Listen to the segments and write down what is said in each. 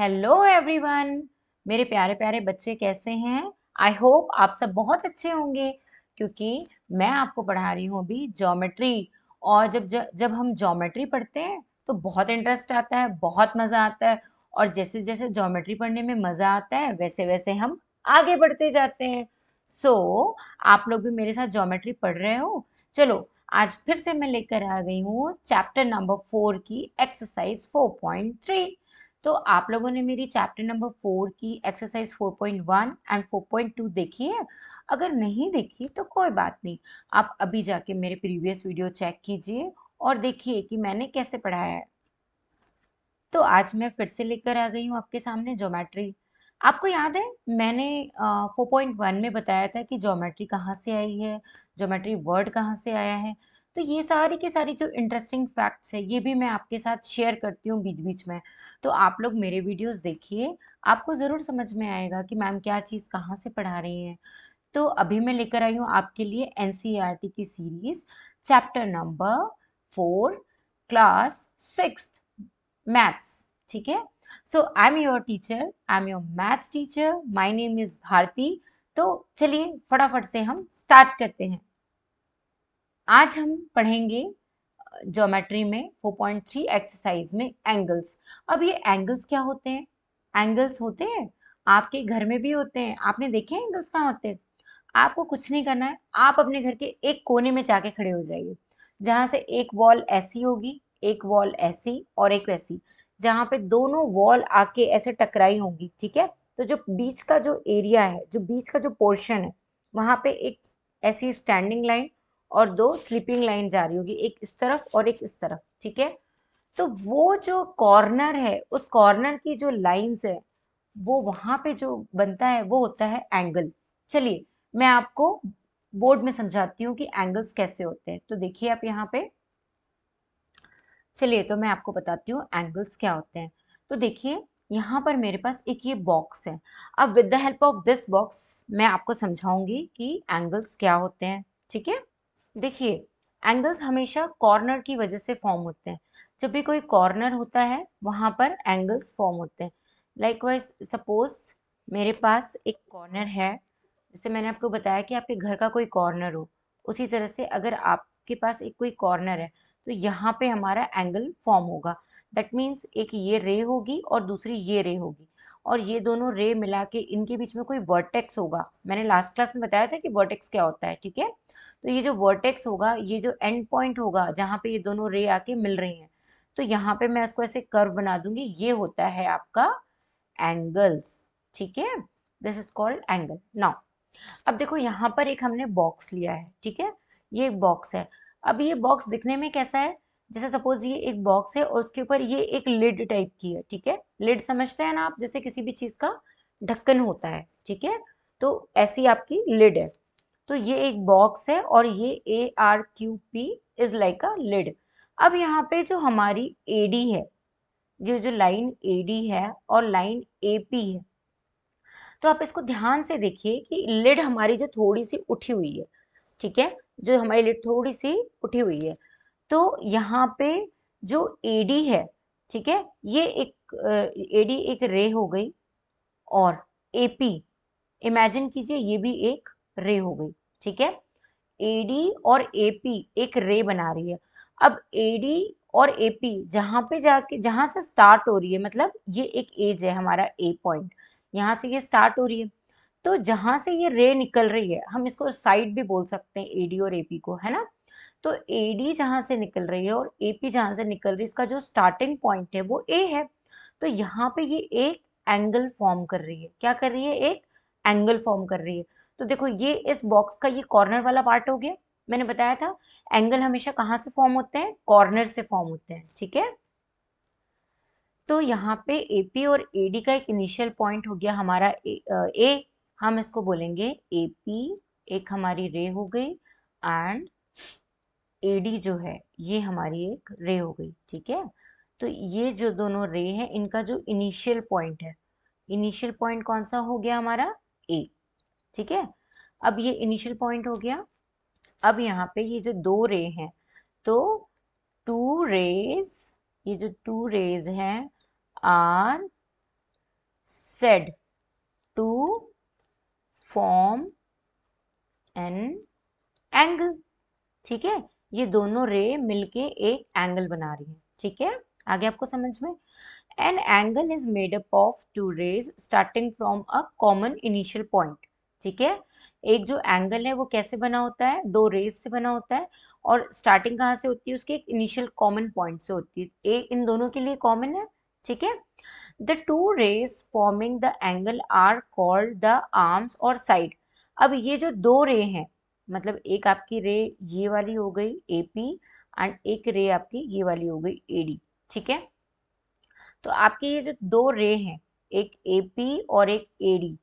Hello everyone मेरे प्यारे प्यारे बच्चे कैसे हैं आई होप आप सब बहुत अच्छे होंगे क्योंकि मैं आपको पढ़ा रही हूँ अभी ज्योमेट्री और जब ज, जब हम ज्योमेट्री पढ़ते हैं तो बहुत इंटरेस्ट आता है बहुत मज़ा आता है और जैसे जैसे ज्योमेट्री पढ़ने में मज़ा आता है वैसे वैसे हम आगे बढ़ते जाते हैं सो so, आप लोग भी मेरे साथ ज्योमेट्री पढ़ रहे हो चलो आज फिर से मैं लेकर आ गई हूँ चैप्टर नंबर फोर की एक्सरसाइज फोर पॉइंट थ्री तो आप लोगों ने मेरी चैप्टर नंबर फोर की एक्सरसाइज वन एंड टू देखी है अगर नहीं देखी तो कोई बात नहीं आप अभी जाके मेरे प्रीवियस वीडियो चेक कीजिए और देखिए कि मैंने कैसे पढ़ाया है तो आज मैं फिर से लेकर आ गई हूँ आपके सामने जोमेट्री आपको याद है मैंने फोर पॉइंट वन में बताया था कि जोमेट्री कहाँ से आई है जोमेट्री वर्ड कहाँ से आया है तो ये सारी की सारी जो इंटरेस्टिंग फैक्ट्स है ये भी मैं आपके साथ शेयर करती हूँ बीच बीच में तो आप लोग मेरे वीडियोस देखिए आपको ज़रूर समझ में आएगा कि मैम क्या चीज़ कहाँ से पढ़ा रही हैं तो अभी मैं लेकर आई हूँ आपके लिए एन e की series chapter number four class six maths ठीक है so I am your teacher I am your maths teacher my name is Bharti तो चलिए फटाफट से हम स्टार्ट करते हैं आज हम पढ़ेंगे ज्योमेट्री में 4.3 एक्सरसाइज में एंगल्स अब ये एंगल्स क्या होते हैं एंगल्स होते हैं आपके घर में भी होते हैं आपने देखे एंगल्स कहाँ होते हैं आपको कुछ नहीं करना है आप अपने घर के एक कोने में जाके खड़े हो जाइए जहाँ से एक वॉल ऐसी होगी एक वॉल ऐसी और एक वैसी जहाँ पे दोनों वॉल आके ऐसे टकराई होंगी ठीक है तो जो बीच का जो एरिया है जो बीच का जो पोर्शन है वहाँ पे एक ऐसी स्टैंडिंग लाइन और दो स्लीपिंग लाइन जा रही होगी एक इस तरफ और एक इस तरफ ठीक है तो वो जो कॉर्नर है उस कॉर्नर की जो लाइंस है वो वहां पे जो बनता है वो होता है एंगल चलिए मैं आपको बोर्ड में समझाती हूँ कि एंगल्स कैसे होते हैं तो देखिए आप यहाँ पे चलिए तो मैं आपको बताती हूँ एंगल्स क्या होते हैं तो देखिए यहाँ पर मेरे पास एक ये बॉक्स है अब with the help of this box मैं आपको समझाऊंगी कि एंगल्स क्या होते हैं ठीक है देखिए एंगल्स हमेशा कॉर्नर की वजह से फॉर्म होते हैं जब भी कोई कॉर्नर होता है वहाँ पर एंगल्स फॉर्म होते हैं लाइकवाइज सपोज मेरे पास एक कॉर्नर है जैसे मैंने आपको बताया कि आपके घर का कोई कॉर्नर हो उसी तरह से अगर आपके पास एक कोई कॉर्नर है तो यहाँ पे हमारा एंगल फॉर्म होगा दैट मीन्स एक ये रे होगी और दूसरी ये रे होगी और ये दोनों रे मिला के इनके बीच में कोई वर्टेक्स होगा मैंने लास्ट क्लास में बताया था कि वर्टेक्स क्या होता है ठीक है तो ये जो वर्टेक्स होगा ये जो एंड पॉइंट होगा जहाँ पे ये दोनों रे आके मिल रही हैं तो यहाँ पे मैं इसको ऐसे कर्व बना दूंगी ये होता है आपका एंगल्स ठीक है this is called angle now अब देखो यहाँ पर एक हमने बॉक्स लिया है ठीक है ये एक बॉक्स है अब ये बॉक्स दिखने में कैसा है जैसे सपोज ये एक बॉक्स है और उसके ऊपर ये एक लिड टाइप की है ठीक है लिड समझते हैं ना आप जैसे किसी भी चीज़ का ढक्कन होता है ठीक है तो ऐसी आपकी लिड है तो ये एक बॉक्स है और ये A R Q P is like a lid अब यहाँ पे जो हमारी ए डी है ये जो लाइन ए डी है और लाइन ए पी है तो आप इसको ध्यान से देखिए कि लिड हमारी जो थोड़ी सी उठी हुई है ठीक है जो हमारी लिड थोड़ी सी उठी हुई है तो यहाँ पे जो एडी है ठीक है ये एक एडी एक रे हो गई और एपी इमेजिन कीजिए ये भी एक रे हो गई ठीक है एडी और एपी एक रे बना रही है अब एडी और एपी जहां पे जाके जहां से स्टार्ट हो रही है मतलब ये एक एज है हमारा ए पॉइंट यहाँ से ये स्टार्ट हो रही है तो जहां से ये रे निकल रही है हम इसको साइड भी बोल सकते हैं एडी और एपी को है ना तो एडी जहां से निकल रही है और एपी जहां से निकल रही है इसका जो स्टार्टिंग पॉइंट है वो ए है तो यहाँ पे ये एक एंगल फॉर्म कर रही है क्या कर रही है एक एंगल फॉर्म कर रही है तो देखो ये इस बॉक्स का ये कॉर्नर वाला पार्ट हो गया मैंने बताया था एंगल हमेशा कहाँ से फॉर्म होते हैं कॉर्नर से फॉर्म होते हैं ठीक है तो यहाँ पे एपी और एडी का एक इनिशियल पॉइंट हो गया हमारा ए हम इसको बोलेंगे एपी एक हमारी रे हो गई एंड ए डी जो है ये हमारी एक रे हो गई ठीक है तो ये जो दोनों रे हैं इनका जो इनिशियल पॉइंट है इनिशियल पॉइंट कौन सा हो गया हमारा ए ठीक है अब ये इनिशियल पॉइंट हो गया अब यहाँ पे ये जो दो रे हैं तो टू रेज ये जो टू रेज हैं are said to form an angle ठीक है ये दोनों रे मिलके एक एंगल बना रही है ठीक है आगे आपको समझ में an angle is made up of two rays starting from a common initial point ठीक है एक जो एंगल है वो कैसे बना होता है दो रेज से बना होता है और स्टार्टिंग कहाँ से होती है उसके एक इनिशियल कॉमन पॉइंट से होती है ए इन दोनों के लिए कॉमन है ठीक है the two rays forming the angle are called the arms और साइड अब ये जो दो रे हैं मतलब एक आपकी रे ये वाली हो गई ए पी एंड एक रे आपकी ये वाली हो गई ए डी ठीक है तो आपके ये जो दो रे हैं एक ए पी और एक ए डी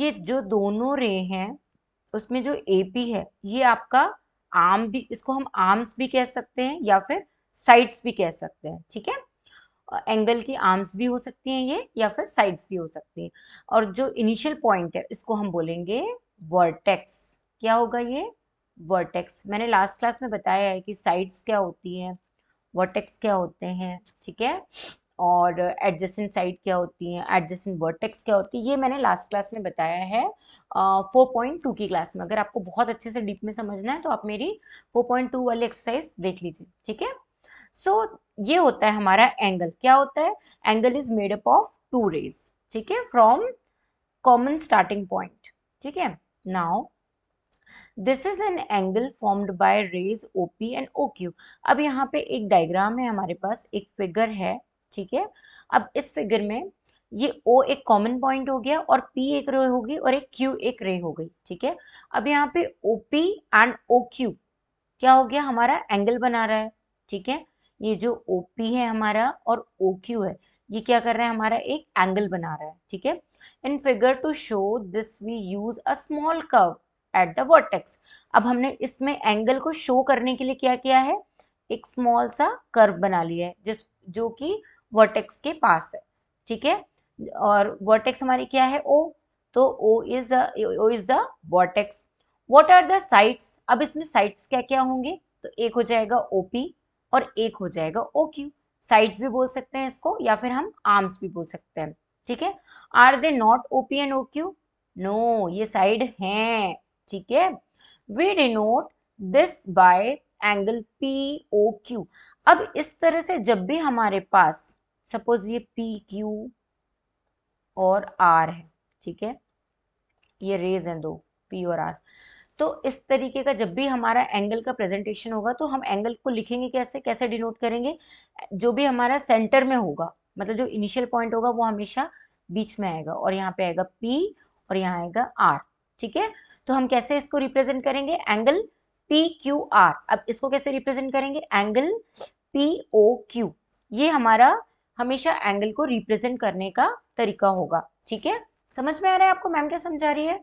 ये जो दोनों रे हैं उसमें जो ए पी है ये आपका आर्म भी इसको हम आर्म्स भी कह सकते हैं या फिर साइड्स भी कह सकते हैं ठीक है एंगल की आर्म्स भी हो सकती हैं ये या फिर साइड्स भी हो सकती हैं और जो इनिशियल पॉइंट है इसको हम बोलेंगे वर्टेक्स क्या होगा ये वर्टेक्स मैंने लास्ट क्लास में बताया है कि साइड्स क्या होती हैं वर्टेक्स क्या होते हैं ठीक है और एडजस्टिंग साइड क्या होती है एडजस्टिंग वर्टेक्स क्या होती है ये मैंने लास्ट क्लास में बताया है फोर पॉइंट टू की क्लास में अगर आपको बहुत अच्छे से डीप में समझना है तो आप मेरी फोर पॉइंट टू वाली एक्सरसाइज देख लीजिए ठीक है सो so, ये होता है हमारा एंगल क्या होता है angle is made up of two rays ठीक है फ्रॉम कॉमन स्टार्टिंग पॉइंट ठीक है now this is an angle formed by rays O P and O Q अब यहाँ पे एक डायग्राम है हमारे पास एक फिगर है ठीक है अब इस फिगर में ये ओ एक कॉमन पॉइंट हो गया और पी एक रे होगी और एक क्यू एक रे हो गई ठीक है अब यहाँ पे ओपी एंड क्यू क्या हो गया हमारा एंगल बना रहा है ठीक है ये जो ओपी है हमारा और क्यू है ये क्या कर रहा है हमारा एक एंगल बना रहा है ठीक है in figure to show this we use a small curve at the vertex अब हमने इसमें एंगल को शो करने के लिए क्या किया है एक स्मॉल सा कर्व बना लिया है जिस जो कि वर्टेक्स के पास है ठीक है और वर्टेक्स हमारी क्या है ओ तो O is O is the vertex what are the sides अब इसमें साइड्स क्या क्या होंगे तो एक हो जाएगा ओपी और एक हो जाएगा ओ क्यू साइड्स भी बोल सकते हैं इसको या फिर हम आर्म्स भी बोल सकते हैं ठीक है are they not O P and O Q no ये साइड हैं ठीक है we denote this by angle P O Q अब इस तरह से जब भी हमारे पास सपोज ये पी क्यू और आर है ठीक है ये रेज हैं दो पी और आर तो इस तरीके का जब भी हमारा एंगल का प्रेजेंटेशन होगा तो हम एंगल को लिखेंगे कैसे कैसे डिनोट करेंगे जो भी हमारा सेंटर में होगा मतलब जो इनिशियल पॉइंट होगा वो हमेशा बीच में आएगा और यहाँ पे आएगा पी और यहाँ आएगा आर ठीक है तो हम कैसे इसको रिप्रेजेंट करेंगे एंगल पी क्यू आर अब इसको कैसे रिप्रेजेंट करेंगे एंगल पी ओ क्यू ये हमारा हमेशा एंगल को रिप्रेजेंट करने का तरीका होगा ठीक है समझ में आ रहा है आपको मैम क्या समझा रही है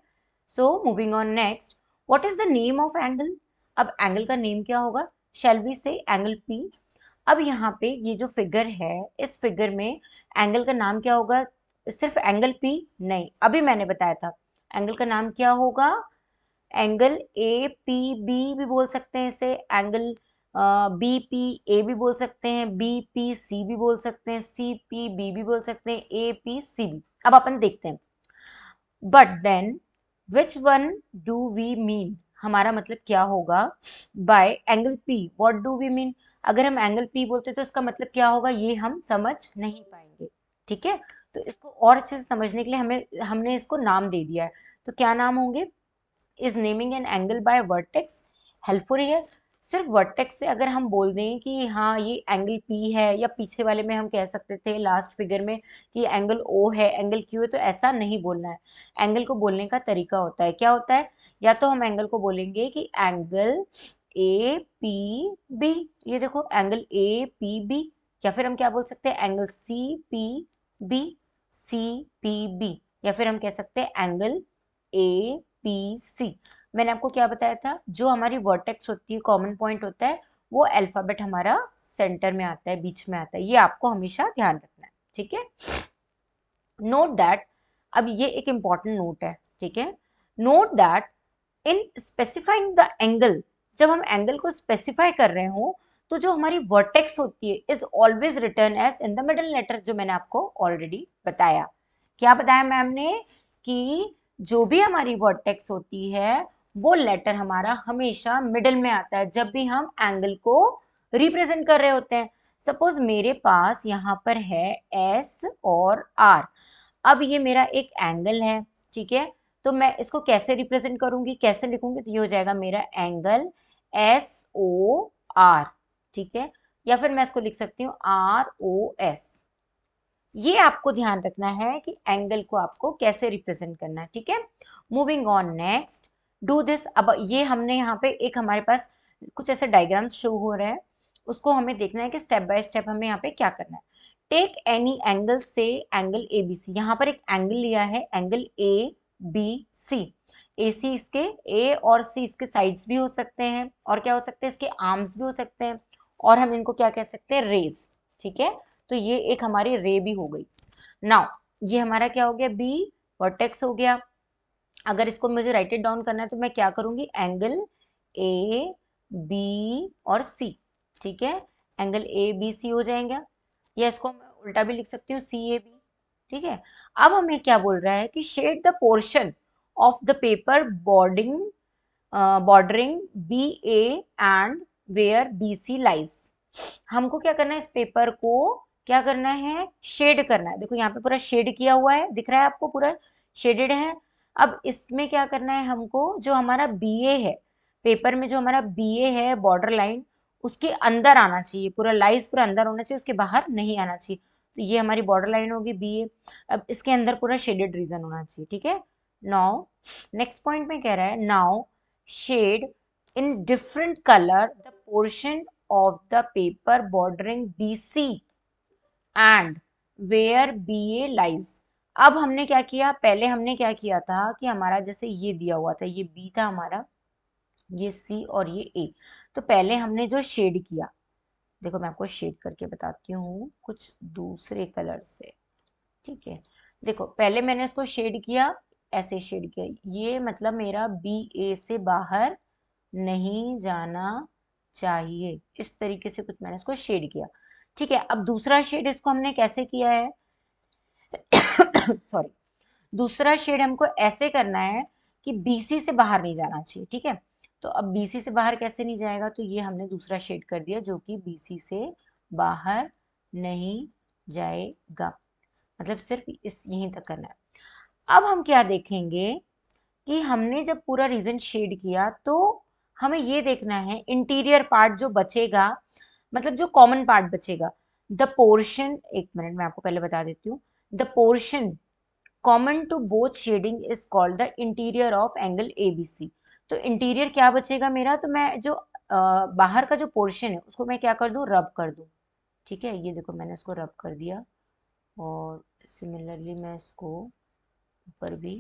so moving on next what is the name of angle अब एंगल का नेम क्या होगा shall we say angle P अब यहाँ पे ये जो फिगर है इस फिगर में एंगल का नाम क्या होगा सिर्फ एंगल पी नहीं अभी मैंने बताया था एंगल का नाम क्या होगा एंगल ए पी बी भी बोल सकते हैं इसे एंगल बी पी ए भी बोल सकते हैं बी पी सी भी बोल सकते हैं सी पी बी भी बोल सकते हैं ए पी सी बी अब अपन देखते हैं but then which one do we mean हमारा मतलब क्या होगा by angle P what do we mean अगर हम एंगल पी बोलते तो इसका मतलब क्या होगा ये हम समझ नहीं पाएंगे ठीक है तो इसको और अच्छे से समझने के लिए हमें हमने इसको नाम दे दिया है तो क्या नाम होंगे is naming an angle by vertex helpful है सिर्फ वर्टेक्स से अगर हम बोल दें कि हाँ ये एंगल पी है या पीछे वाले में हम कह सकते थे लास्ट फिगर में कि एंगल ओ है एंगल क्यू है तो ऐसा नहीं बोलना है एंगल को बोलने का तरीका होता है क्या होता है या तो हम एंगल को बोलेंगे कि एंगल ए पी बी ये देखो एंगल ए पी बी या फिर हम क्या बोल सकते हैं angle C P B C P B या फिर हम कह सकते हैं एंगल ए पी सी मैंने आपको क्या बताया था जो हमारी वर्टेक्स होती है कॉमन पॉइंट होता है वो अल्फ़ाबेट हमारा सेंटर में आता है बीच में आता है ये आपको हमेशा ध्यान रखना है ठीक है नोट दैट अब ये एक इम्पॉर्टेंट नोट है ठीक है note that in specifying the angle जब हम एंगल को स्पेसिफाई कर रहे हो तो जो हमारी वर्टेक्स होती है is always written as in the middle letter जो मैंने आपको ऑलरेडी बताया क्या बताया मैम ने कि जो भी हमारी वर्टेक्स होती है वो लेटर हमारा हमेशा मिडल में आता है जब भी हम एंगल को रिप्रेजेंट कर रहे होते हैं सपोज मेरे पास यहाँ पर है एस और आर अब ये मेरा एक एंगल है ठीक है तो मैं इसको कैसे रिप्रेजेंट करूंगी कैसे लिखूंगी तो ये हो जाएगा मेरा एंगल एस ओ आर ठीक है या फिर मैं इसको लिख सकती हूँ आर ओ एस ये आपको ध्यान रखना है कि एंगल को आपको कैसे रिप्रेजेंट करना है ठीक है moving on next do this अब ये हमने यहाँ पे एक हमारे पास कुछ ऐसे डायग्राम्स शो हो रहे हैं उसको हमें देखना है कि स्टेप बाय स्टेप हमें यहाँ पे क्या करना है टेक एनी एंगल से एंगल ए बी सी यहाँ पर एक एंगल लिया है एंगल ए बी सी ए सी इसके ए और सी इसके साइड्स भी हो सकते हैं और क्या हो सकते हैं इसके आर्म्स भी हो सकते हैं और हम इनको क्या कह सकते हैं रेज ठीक है तो ये एक हमारी रे भी हो गई नाउ ये हमारा क्या हो गया बी वर्टेक्स हो गया अगर इसको मुझे राइट इट डाउन करना है तो मैं क्या करूंगी एंगल ए बी और सी ठीक है एंगल ए बी सी हो जाएगा या इसको मैं उल्टा भी लिख सकती हूँ सी ए बी ठीक है अब हमें क्या बोल रहा है कि shade the portion of the paper boarding bordering B A and where B C lies हमको क्या करना है इस पेपर को क्या करना है शेड करना है देखो यहाँ पे पूरा शेड किया हुआ है दिख रहा है आपको पूरा शेडेड है अब इसमें क्या करना है हमको जो हमारा बी ए है पेपर में जो हमारा बी ए है बॉर्डर लाइन उसके अंदर आना चाहिए पूरा लाइज पूरा अंदर होना चाहिए उसके बाहर नहीं आना चाहिए तो ये हमारी बॉर्डर लाइन होगी बी ए अब इसके अंदर पूरा शेडेड रीजन होना चाहिए ठीक है नाउ नेक्स्ट पॉइंट में कह रहा है now shade in different color the portion of the paper bordering BC and where BA lies. अब हमने क्या किया पहले हमने क्या किया था कि हमारा जैसे ये दिया हुआ था ये बी था हमारा ये सी और ये ए तो पहले हमने जो शेड किया देखो मैं आपको शेड करके बताती हूँ कुछ दूसरे कलर से ठीक है देखो पहले मैंने इसको शेड किया ऐसे शेड किया ये मतलब मेरा बी ए से बाहर नहीं जाना चाहिए इस तरीके से कुछ मैंने इसको शेड किया ठीक है अब दूसरा शेड इसको हमने कैसे किया है सॉरी दूसरा शेड हमको ऐसे करना है कि बीसी से बाहर नहीं जाना चाहिए ठीक है तो अब बीसी से बाहर कैसे नहीं जाएगा तो ये हमने दूसरा शेड कर दिया जो कि बीसी से बाहर नहीं जाएगा मतलब सिर्फ इस यहीं तक करना है अब हम क्या देखेंगे कि हमने जब पूरा रीजन शेड किया तो हमें ये देखना है इंटीरियर पार्ट जो बचेगा मतलब जो कॉमन पार्ट बचेगा द पोर्शन एक मिनट मैं आपको पहले बता देती हूँ the portion common to both shading is called the interior of angle A B C तो इंटीरियर क्या बचेगा मेरा तो मैं जो आ, बाहर का जो पोर्शन है उसको मैं क्या कर दूँ रब कर दूँ ठीक है ये देखो मैंने इसको रब कर दिया और सिमिलरली मैं इसको ऊपर भी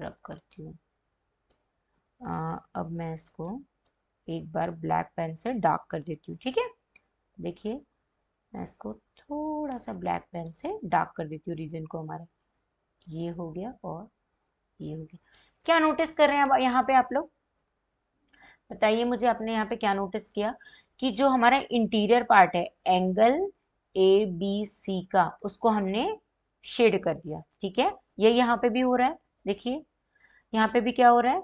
रब करती हूँ अब मैं इसको एक बार ब्लैक पेन से डार्क कर देती हूँ ठीक है देखिए मैं इसको थोड़ा सा ब्लैक पेन से डार्क कर देती हूँ रीजन को हमारा ये हो गया और ये हो गया क्या नोटिस कर रहे हैं अब यहाँ पे आप लोग बताइए मुझे आपने यहाँ पे क्या नोटिस किया कि जो हमारा इंटीरियर पार्ट है एंगल ए बी सी का उसको हमने शेड कर दिया ठीक है ये यह यहाँ पे भी हो रहा है देखिए यहाँ पे भी क्या हो रहा है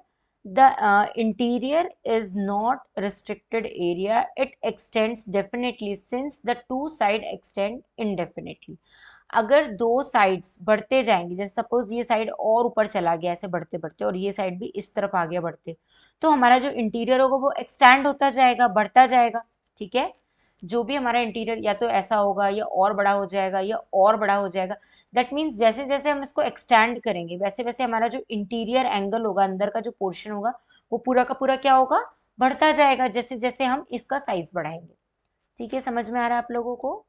the uh, interior is not restricted area it extends definitely since the two side extend indefinitely अगर दो साइड्स बढ़ते जाएंगे जैसे सपोज ये साइड और ऊपर चला गया ऐसे बढ़ते बढ़ते और ये साइड भी इस तरफ आ गया बढ़ते तो हमारा जो इंटीरियर होगा वो एक्सटेंड होता जाएगा बढ़ता जाएगा ठीक है जो भी हमारा इंटीरियर या तो ऐसा होगा या और बड़ा हो जाएगा या और बड़ा हो जाएगा दैट मीन्स जैसे जैसे हम इसको एक्सटेंड करेंगे वैसे वैसे हमारा जो इंटीरियर एंगल होगा अंदर का जो पोर्शन होगा वो पूरा का पूरा क्या होगा बढ़ता जाएगा जैसे जैसे हम इसका साइज बढ़ाएंगे ठीक है समझ में आ रहा है आप लोगों को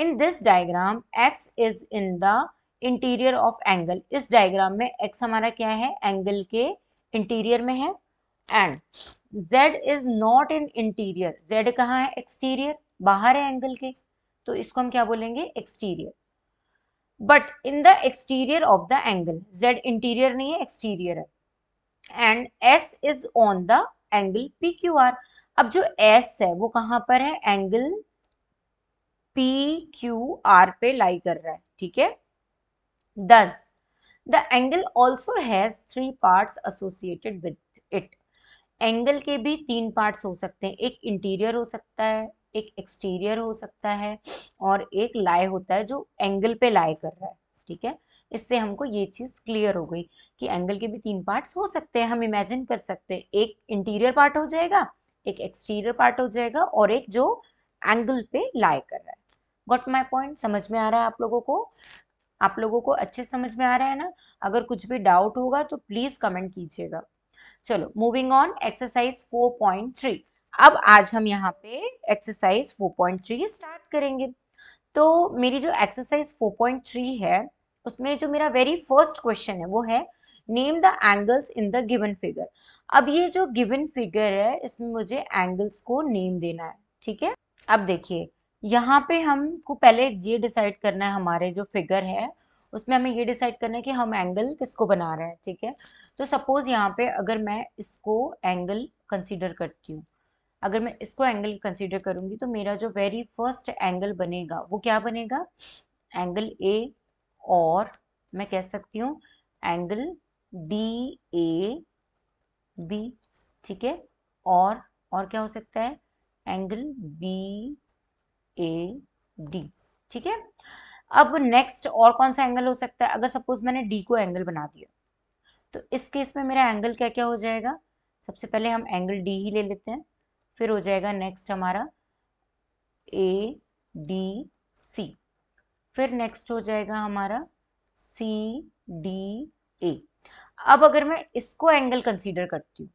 in this diagram X is in the interior of angle इस डायग्राम में एक्स हमारा क्या है एंगल के इंटीरियर में है and z is not in interior z कहाँ है एक्सटीरियर बाहर है एंगल के तो इसको हम क्या बोलेंगे exterior but in the exterior of the angle z interior नहीं है एक्सटीरियर है and s is on the angle P Q R अब जो s है वो कहाँ पर है एंगल पी क्यू आर पे लाई कर रहा है ठीक है thus the angle also has three part associated with it angle के भी तीन पार्ट्स हो सकते हैं एक इंटीरियर हो सकता है एक एक्सटीरियर हो सकता है और एक लाए होता है जो एंगल पे लाए कर रहा है ठीक है इससे हमको ये चीज़ क्लियर हो गई कि एंगल के भी तीन पार्ट्स हो सकते हैं हम इमेजिन कर सकते हैं एक इंटीरियर पार्ट हो जाएगा एक एक्सटीरियर पार्ट हो जाएगा और एक जो एंगल पे लाए कर रहा है गॉट माई पॉइंट समझ में आ रहा है आप लोगों को आप लोगों को अच्छे समझ में आ रहा है ना अगर कुछ भी डाउट होगा तो प्लीज़ कमेंट कीजिएगा चलो मूविंग ऑन एक्सरसाइज 4.3 अब आज हम यहाँ पे एक्सरसाइज 4.3 स्टार्ट करेंगे तो मेरी जो एक्सरसाइज 4.3 है उसमें जो मेरा वेरी फर्स्ट क्वेश्चन है वो है name the angles in the given figure अब ये जो गिवन फिगर है इसमें मुझे एंगल्स को नेम देना है ठीक है अब देखिए यहाँ पे हमको पहले ये डिसाइड करना है हमारे जो फिगर है उसमें हमें ये डिसाइड करना है कि हम एंगल किसको बना रहे हैं ठीक है तो सपोज़ यहाँ पे अगर मैं इसको एंगल कंसिडर करती हूँ अगर मैं इसको एंगल कंसीडर करूँगी तो मेरा जो वेरी फर्स्ट एंगल बनेगा वो क्या बनेगा एंगल ए और मैं कह सकती हूँ एंगल डी ए बी ठीक है और और क्या हो सकता है एंगल बी ए डी ठीक है अब नेक्स्ट और कौन सा एंगल हो सकता है अगर सपोज मैंने डी को एंगल बना दिया तो इस केस में मेरा एंगल क्या क्या हो जाएगा सबसे पहले हम एंगल डी ही ले लेते हैं फिर हो जाएगा नेक्स्ट हमारा ए डी सी फिर नेक्स्ट हो जाएगा हमारा सी डी ए अब अगर मैं इसको एंगल कंसीडर करती हूँ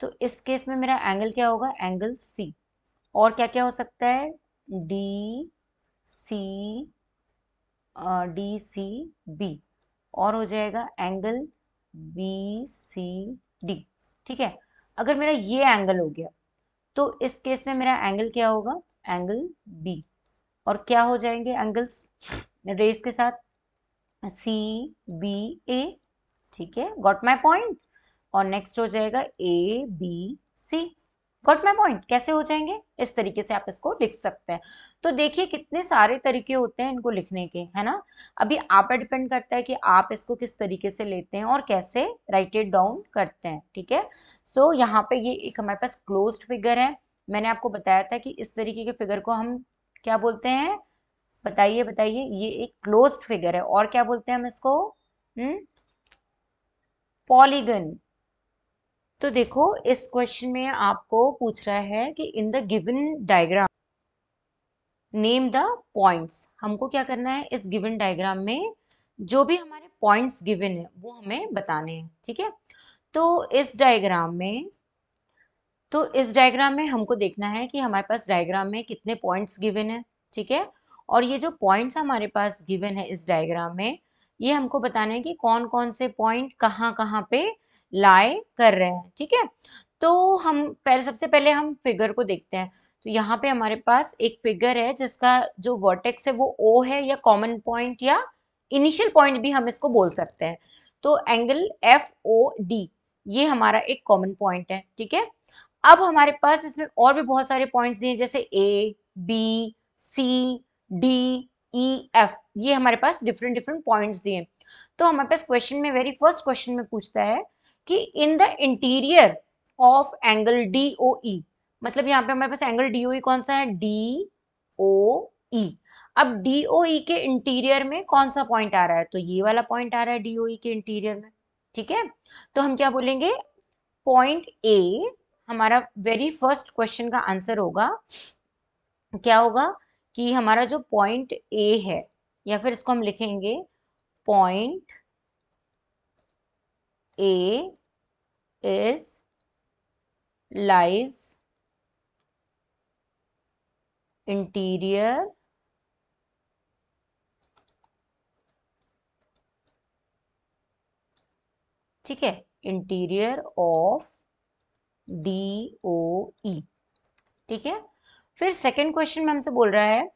तो इस केस में मेरा एंगल क्या होगा एंगल सी और क्या क्या हो सकता है D C D C B और हो जाएगा एंगल बी सी डी ठीक है अगर मेरा ये एंगल हो गया तो इस केस में मेरा एंगल क्या होगा एंगल बी और क्या हो जाएंगे एंगल्स रेस के साथ सी बी ए ठीक है गॉट माई पॉइंट और नेक्स्ट हो जाएगा A B C got my point कैसे हो जाएंगे इस तरीके से आप इसको लिख सकते हैं तो देखिए कितने सारे तरीके होते हैं इनको लिखने के है ना अभी आप पर डिपेंड करता है कि आप इसको किस तरीके से लेते हैं और कैसे राइट इट डाउन करते हैं ठीक है सो so, यहाँ पे ये एक हमारे पास क्लोज फिगर है मैंने आपको बताया था कि इस तरीके के फिगर को हम क्या बोलते हैं बताइए बताइए ये एक क्लोज फिगर है और क्या बोलते हैं हम इसको पॉलीगन हम्म? तो देखो इस क्वेश्चन में आपको पूछ रहा है कि in the given diagram name the points हमको क्या करना है इस गिवन डायग्राम में जो भी हमारे पॉइंट्स गिवन है वो हमें बताने हैं ठीक है तो इस डायग्राम में तो इस डायग्राम में हमको देखना है कि हमारे पास डायग्राम में कितने पॉइंट्स गिवन है ठीक है और ये जो पॉइंट्स हमारे पास गिवन है इस डायग्राम में ये हमको बताने हैं कि कौन कौन से पॉइंट कहाँ कहाँ पे लाए कर रहे हैं ठीक है तो हम पहले सबसे पहले हम फिगर को देखते हैं तो यहाँ पे हमारे पास एक फिगर है जिसका जो वर्टेक्स है वो ओ है या कॉमन पॉइंट या इनिशियल पॉइंट भी हम इसको बोल सकते हैं तो एंगल एफ ओ डी ये हमारा एक कॉमन पॉइंट है ठीक है अब हमारे पास इसमें और भी बहुत सारे पॉइंट्स दिए जैसे A B C D E F ये हमारे पास डिफरेंट डिफरेंट पॉइंट्स दिए तो हमारे पास क्वेश्चन में वेरी फर्स्ट क्वेश्चन में पूछता है कि in the interior of angle D O E मतलब यहाँ पे हमारे पास एंगल डी ओ ई कौन सा है डी ओ ई अब डी ओ ई के इंटीरियर में कौन सा पॉइंट आ रहा है तो ये वाला पॉइंट आ रहा है डी ओ ई के इंटीरियर में ठीक है तो हम क्या बोलेंगे पॉइंट ए हमारा वेरी फर्स्ट क्वेश्चन का आंसर होगा क्या होगा कि हमारा जो पॉइंट ए है या फिर इसको हम लिखेंगे point A is lies interior ठीक है interior of D O E ठीक है फिर सेकेंड क्वेश्चन में हमसे बोल रहा है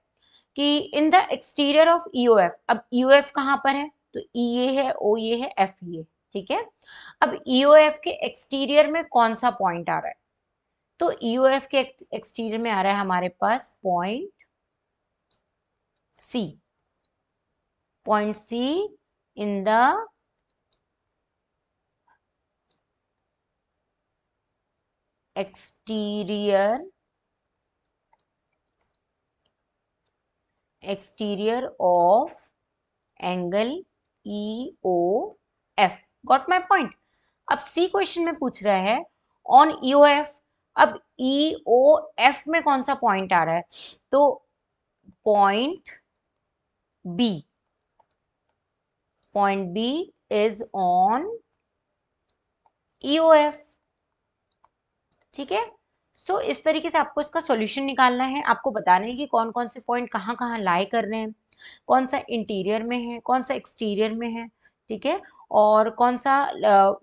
कि in the exterior of F अब एफ e कहां पर है तो ई e ये है ओ ये है एफ ये ठीक है अब ईओएफ e के एक्सटीरियर में कौन सा पॉइंट आ रहा है तो ईओएफ e के एक्सटीरियर में आ रहा है हमारे पास point C point C in the exterior of angle E O F got my point अब सी क्वेश्चन में पूछ रहा है ऑन ईओ एफ अब ई ओ एफ में कौन सा पॉइंट आ रहा है तो point B point B is on E O F ठीक है सो इस तरीके से आपको इसका सॉल्यूशन निकालना है आपको बताना है कि कौन कौन से पॉइंट कहाँ कहाँ लाई कर रहे हैं कौन सा इंटीरियर में है कौन सा एक्सटीरियर में है ठीक है और कौन सा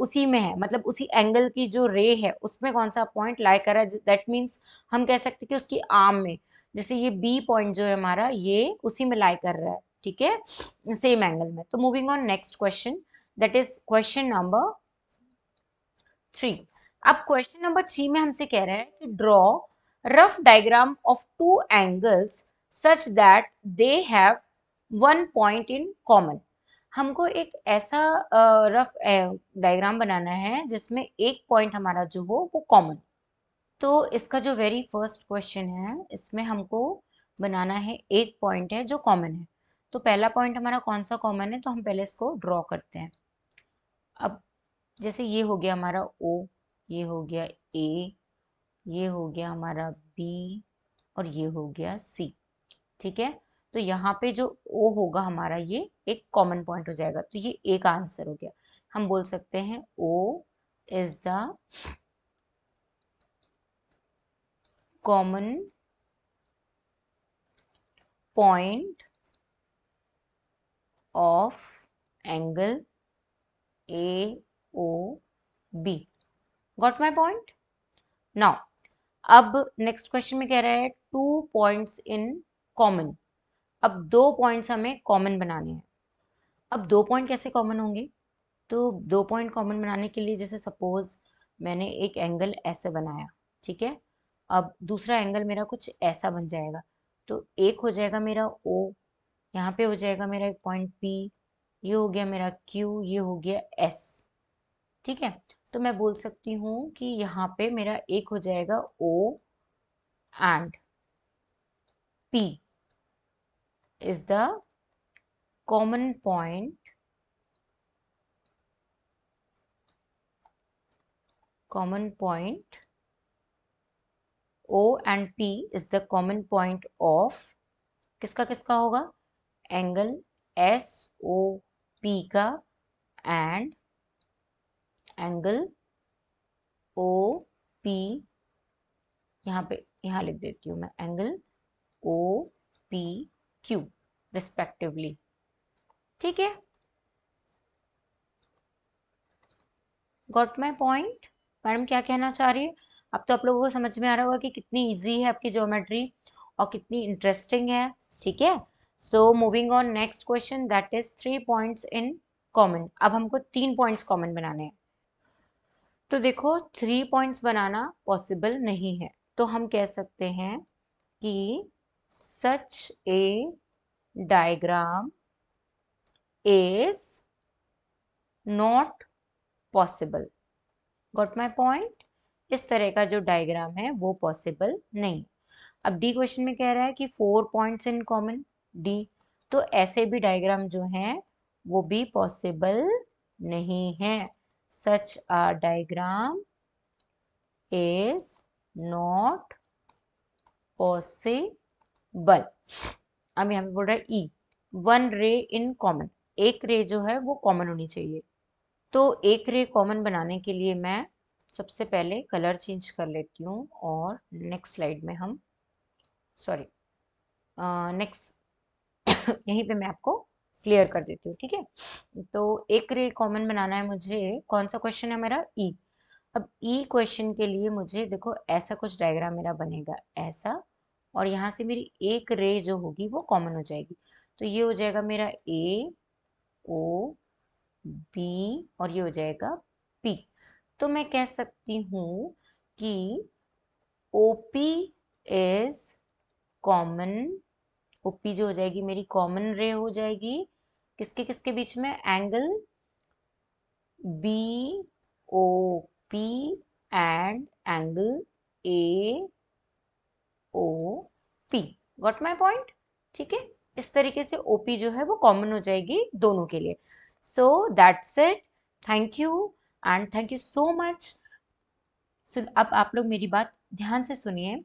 उसी में है मतलब उसी एंगल की जो रे है उसमें कौन सा पॉइंट लाई कर रहा है दैट मीन्स हम कह सकते हैं कि उसकी आर्म में जैसे ये बी पॉइंट जो है हमारा ये उसी में लाई कर रहा है ठीक है सेम एंगल में तो moving on next question that is question number three अब क्वेश्चन नंबर थ्री में हमसे कह रहे हैं कि draw rough diagram of two angles such that they have one point in common हमको एक ऐसा रफ डायग्राम बनाना है जिसमें एक पॉइंट हमारा जो हो वो कॉमन तो इसका जो वेरी फर्स्ट क्वेश्चन है इसमें हमको बनाना है एक पॉइंट है जो कॉमन है तो पहला पॉइंट हमारा कौन सा कॉमन है तो हम पहले इसको ड्रॉ करते हैं अब जैसे ये हो गया हमारा ओ ये हो गया ए ये हो गया हमारा बी और ये हो गया सी ठीक है तो यहाँ पे जो ओ होगा हमारा ये एक कॉमन पॉइंट हो जाएगा तो ये एक आंसर हो गया हम बोल सकते हैं O is the common point of angle A O B got my point now अब नेक्स्ट क्वेश्चन में कह रहा है टू पॉइंट्स इन कॉमन अब दो पॉइंट्स हमें कॉमन बनाने हैं अब दो पॉइंट कैसे कॉमन होंगे तो दो पॉइंट कॉमन बनाने के लिए जैसे सपोज मैंने एक एंगल ऐसे बनाया ठीक है अब दूसरा एंगल मेरा कुछ ऐसा बन जाएगा तो एक हो जाएगा मेरा ओ यहाँ पे हो जाएगा मेरा एक पॉइंट पी ये हो गया मेरा क्यू ये हो गया एस ठीक है तो मैं बोल सकती हूँ कि यहाँ पे मेरा एक हो जाएगा O and P is the common point common point O and P is the common point of किसका किसका होगा एंगल एस ओ पी का एंड एंगल ओ पी यहाँ पे यहाँ लिख देती हूँ मैं angle O P Q respectively ठीक है गॉट माई पॉइंट मैडम क्या कहना चाह रही है अब तो आप लोगों को समझ में आ रहा होगा कि कितनी इजी है आपकी ज्योमेट्री और कितनी इंटरेस्टिंग है ठीक है so moving on next question that is three points in common अब हमको तीन पॉइंट्स कॉमन बनाने हैं तो देखो थ्री पॉइंट्स बनाना पॉसिबल नहीं है तो हम कह सकते हैं कि such a diagram is not possible got my point इस तरह का जो डायग्राम है वो पॉसिबल नहीं अब डी क्वेश्चन में कह रहा है कि four points in common D तो ऐसे भी डायग्राम जो हैं वो भी पॉसिबल नहीं है such a diagram is not possible बल हम यहाँ पे बोल रहा है ई वन रे इन कॉमन एक रे जो है वो कॉमन होनी चाहिए तो एक रे कॉमन बनाने के लिए मैं सबसे पहले कलर चेंज कर लेती हूँ और नेक्स्ट स्लाइड में हम सॉरी नेक्स्ट यहीं पे मैं आपको क्लियर कर देती हूँ ठीक है तो एक रे कॉमन बनाना है मुझे कौन सा क्वेश्चन है मेरा ई e. अब ई e क्वेश्चन के लिए मुझे देखो ऐसा कुछ डायग्राम मेरा बनेगा ऐसा और यहाँ से मेरी एक रे जो होगी वो कॉमन हो जाएगी तो ये हो जाएगा मेरा ए ओ बी और ये हो जाएगा पी तो मैं कह सकती हूँ कि O P is common O P जो हो जाएगी मेरी कॉमन रे हो जाएगी किसके किसके बीच में angle B O P and angle A O P got my point ठीक है इस तरीके से ओ पी जो है वो कॉमन हो जाएगी दोनों के लिए so that's it thank you and thank you so much सुन अब आप लोग मेरी बात ध्यान से सुनिए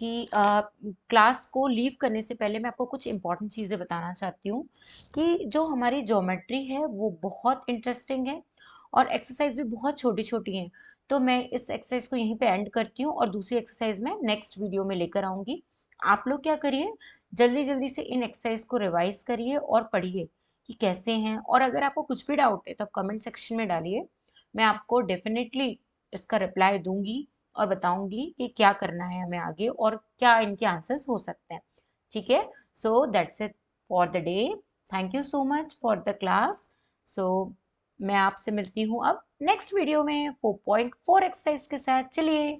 कि क्लास को लीव करने से पहले मैं आपको कुछ इंपॉर्टेंट चीज़ें बताना चाहती हूँ कि जो हमारी ज्योमेट्री है वो बहुत इंटरेस्टिंग है और एक्सरसाइज भी बहुत छोटी छोटी हैं तो मैं इस एक्सरसाइज को यहीं पे एंड करती हूँ और दूसरी एक्सरसाइज में नेक्स्ट वीडियो में लेकर आऊँगी आप लोग क्या करिए जल्दी जल्दी से इन एक्सरसाइज को रिवाइज करिए और पढ़िए कि कैसे हैं और अगर आपको कुछ भी डाउट है तो आप कमेंट सेक्शन में डालिए मैं आपको डेफिनेटली इसका रिप्लाई दूंगी और बताऊंगी कि क्या करना है हमें आगे और क्या इनके आंसर्स हो सकते हैं ठीक है so that's it for the day thank you so much for the class so मैं आपसे मिलती हूँ अब नेक्स्ट वीडियो में 4.4 एक्सरसाइज के साथ चलिए